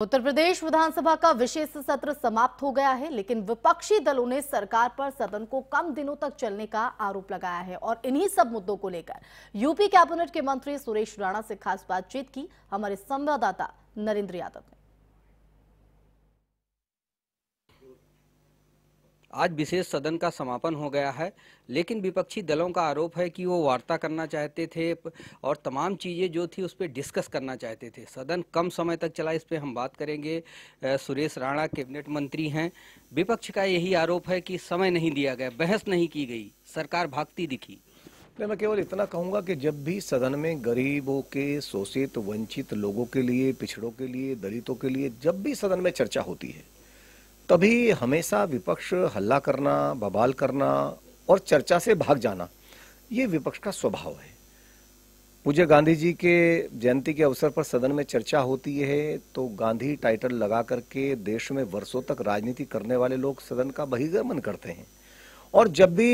उत्तर प्रदेश विधानसभा का विशेष सत्र समाप्त हो गया है लेकिन विपक्षी दलों ने सरकार पर सदन को कम दिनों तक चलने का आरोप लगाया है और इन्हीं सब मुद्दों को लेकर यूपी कैबिनेट के मंत्री सुरेश राणा से खास बातचीत की हमारे संवाददाता नरेंद्र यादव ने आज विशेष सदन का समापन हो गया है लेकिन विपक्षी दलों का आरोप है कि वो वार्ता करना चाहते थे और तमाम चीज़ें जो थी उस पर डिस्कस करना चाहते थे सदन कम समय तक चला इस पर हम बात करेंगे सुरेश राणा कैबिनेट मंत्री हैं विपक्ष का यही आरोप है कि समय नहीं दिया गया बहस नहीं की गई सरकार भागती दिखी मैं केवल इतना कहूंगा कि जब भी सदन में गरीबों के शोषित वंचित लोगों के लिए पिछड़ों के लिए दलितों के लिए जब भी सदन में चर्चा होती है तभी हमेशा विपक्ष हल्ला करना बबाल करना और चर्चा से भाग जाना ये विपक्ष का स्वभाव है पूज्य गांधी जी के जयंती के अवसर पर सदन में चर्चा होती है तो गांधी टाइटल लगा करके देश में वर्षों तक राजनीति करने वाले लोग सदन का बहिगमन करते हैं और जब भी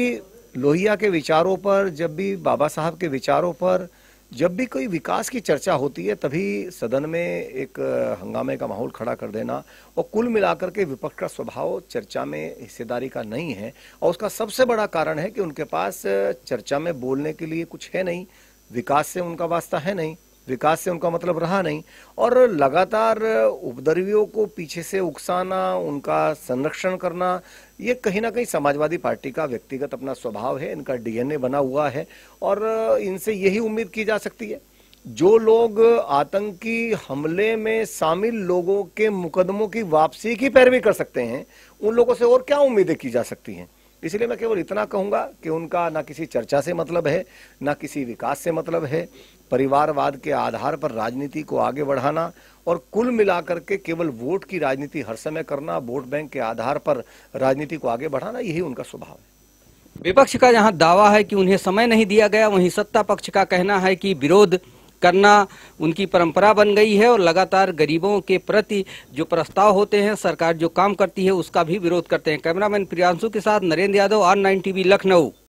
लोहिया के विचारों पर जब भी बाबा साहब के विचारों पर जब भी कोई विकास की चर्चा होती है तभी सदन में एक हंगामे का माहौल खड़ा कर देना और कुल मिलाकर के विपक्ष का स्वभाव चर्चा में हिस्सेदारी का नहीं है और उसका सबसे बड़ा कारण है कि उनके पास चर्चा में बोलने के लिए कुछ है नहीं विकास से उनका वास्ता है नहीं विकास से उनका मतलब रहा नहीं और लगातार उपद्रवियों को पीछे से उकसाना उनका संरक्षण करना ये कहीं ना कहीं समाजवादी पार्टी का व्यक्तिगत अपना स्वभाव है इनका डीएनए बना हुआ है और इनसे यही उम्मीद की जा सकती है जो लोग आतंकी हमले में शामिल लोगों के मुकदमों की वापसी की पैरवी कर सकते हैं उन लोगों से और क्या उम्मीदें की जा सकती हैं इसलिए मैं केवल इतना कहूंगा कि उनका ना किसी चर्चा से मतलब है ना किसी विकास से मतलब है परिवारवाद के आधार पर राजनीति को आगे बढ़ाना और कुल मिलाकर के केवल वोट की राजनीति हर समय करना वोट बैंक के आधार पर राजनीति को आगे बढ़ाना यही उनका स्वभाव है विपक्ष का यहाँ दावा है कि उन्हें समय नहीं दिया गया वहीं सत्ता पक्ष का कहना है कि विरोध करना उनकी परंपरा बन गई है और लगातार गरीबों के प्रति जो प्रस्ताव होते हैं सरकार जो काम करती है उसका भी विरोध करते हैं कैमरामैन प्रियांशु के साथ Narendra Yadav R nine TV Lucknow